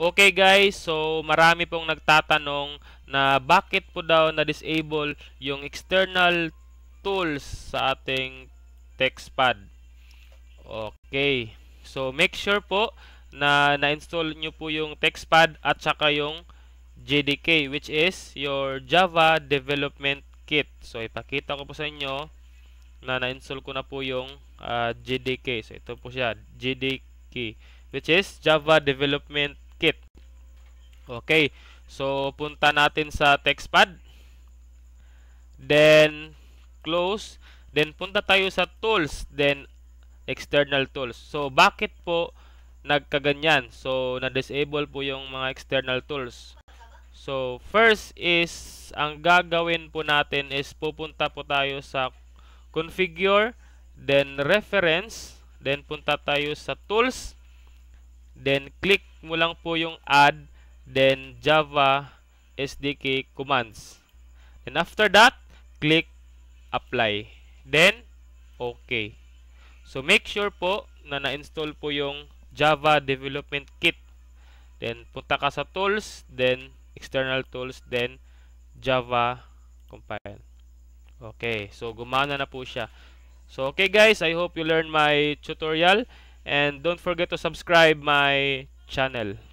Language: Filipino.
Okay guys, so marami pong nagtatanong na bakit po daw na-disable yung external tools sa ating TextPad. Okay. So make sure po na na-install nyo po yung TextPad at saka yung JDK which is your Java Development Kit. So ipakita ko po sa inyo na na-install ko na po yung uh, ah, JDK. So ito po siya, JDK which is Java Development Okay. So, punta natin sa textpad. Then, close. Then, punta tayo sa tools. Then, external tools. So, bakit po nagkaganyan? So, na-disable po yung mga external tools. So, first is, ang gagawin po natin is pupunta po tayo sa configure, then reference, then punta tayo sa tools, then click mo lang po yung add, then Java SDK commands. And after that, click apply. Then, okay. So, make sure po na na-install po yung Java Development Kit. Then, punta ka sa tools, then external tools, then Java compile. Okay, so gumana na po siya. So, okay guys, I hope you learned my tutorial and don't forget to subscribe my channel.